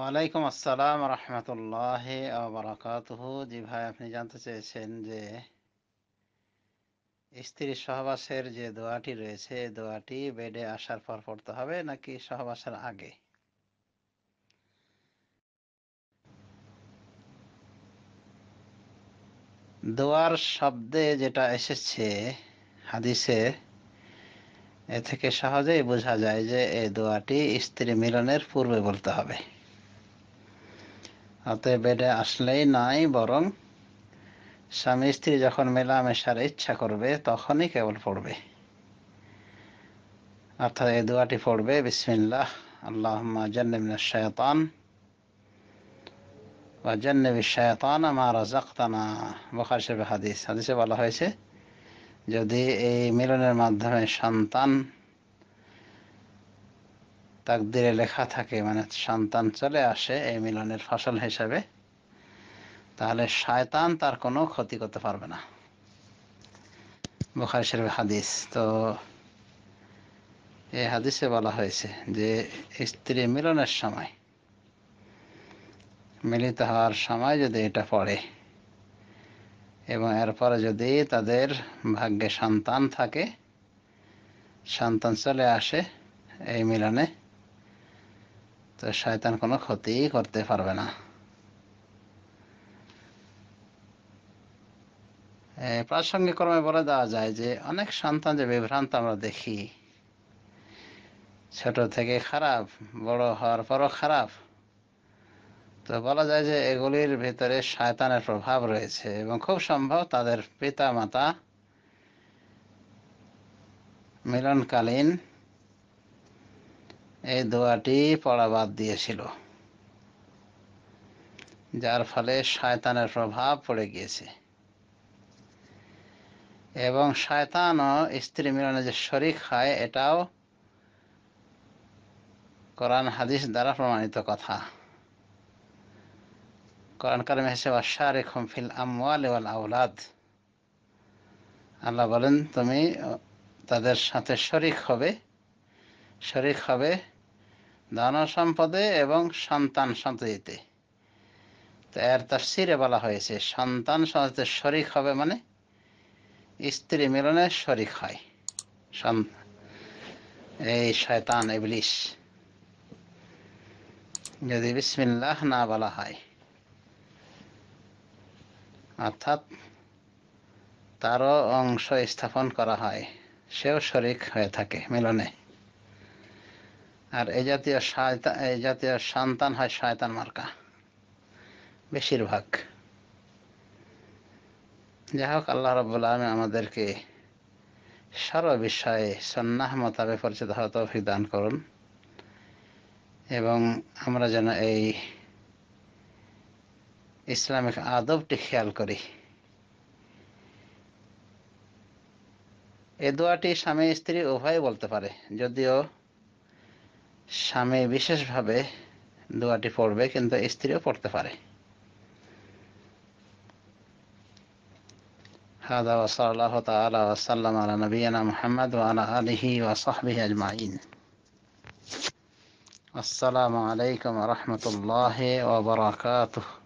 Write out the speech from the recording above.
ওয়ালাইকুম আসসালাম রহমতুল্লাহ বারাকাতহ জি ভাই আপনি জানতে চেয়েছেন যে স্ত্রীর সহবাসের যে দোয়াটি রয়েছে দোয়াটি বেডে আসার পর পড়তে হবে নাকি সহবাসের আগে দোয়ার শব্দে যেটা এসেছে হাদিসে এ থেকে সহজেই বোঝা যায় যে এই দোয়াটি স্ত্রী মিলনের পূর্বে বলতে হবে অতএব বেডে আসলেই নাই বরং স্বামী স্ত্রী যখন মেলামেশার ইচ্ছা করবে তখনই কেবল পড়বে অর্থাৎ এই দোয়াটি পড়বে বিসমিল্লাহ আল্লাহ জন্নবিন শয়তান বা জন্নবি শয়তান আমার জাক্তানা বখার সাহেব হাদিস হাদিসে বলা হয়েছে যদি এই মিলনের মাধ্যমে সন্তান তাকদিরে লেখা থাকে মানে সন্তান চলে আসে এই মিলনের ফসল হিসাবে তাহলে শায়তান তার কোনো ক্ষতি করতে পারবে না বুখারি শরীফ হাদিস তো এই হাদিসে বলা হয়েছে যে স্ত্রী মিলনের সময় মিলিত হওয়ার সময় যদি এটা পড়ে এবং এরপরে যদি তাদের ভাগ্যে সন্তান থাকে সন্তান চলে আসে এই মিলনে তো শয়তান কোনো ক্ষতি করতে পারবে না প্রাসঙ্গিক কর্মে বলে দেওয়া যায় যে অনেক সন্তান যে বিভ্রান্ত আমরা দেখি ছোট থেকে খারাপ বড় হওয়ার পরও খারাপ তো বলা যায় যে এগুলির ভেতরে শয়তানের প্রভাব রয়েছে এবং খুব সম্ভব তাদের পিতা মাতা মিলনকালীন এই দোয়াটি পড়া বাদ দিয়েছিল যার ফলে শয়তানের প্রভাব পড়ে গিয়েছে এবং শয়তানও স্ত্রী মিলনে যে শরিক হয় এটাও কোরআন হাদিস দ্বারা প্রমাণিত কথা কোরআন কারিম হিসেবে অশারে খমফিল আমওয়াল আউলাদ আল্লাহ বলেন তুমি তাদের সাথে শরিক হবে শরিক হবে ধন সম্পদে এবং সন্তান সন্ততিতে তো এর সিরে বলা হয়েছে সন্তান সন্ততিতে শরিক হবে মানে স্ত্রী মিলনে শরিক হয় এই শয়তান ইবলিশ যদি বিসমিল্লাহ না বলা হয় অর্থাৎ তারও অংশ স্থাপন করা হয় সেও শরিক হয়ে থাকে মিলনে আর এ জাতীয় এই জাতীয় সন্তান হয় শয়তান মার্কা বেশিরভাগ যাই হোক আল্লাহ রব্বুল আলমী আমাদেরকে সর্ববিষয়ে সন্ন্যাহ মতাবে পরিচিত হওয়া তৌফিক দান করুন এবং আমরা যেন এই ইসলামিক আদবটি খেয়াল করি এ দোয়াটি স্বামী স্ত্রী উভয় বলতে পারে যদিও স্বামী বিশেষভাবে দোয়াটি পড়বে কিন্তু স্ত্রীও পড়তে পারে هذا وصلى الله تعالى وسلم على نبينا محمد وعلى آله وصحبه أجمعين السلام عليكم ورحمة الله وبركاته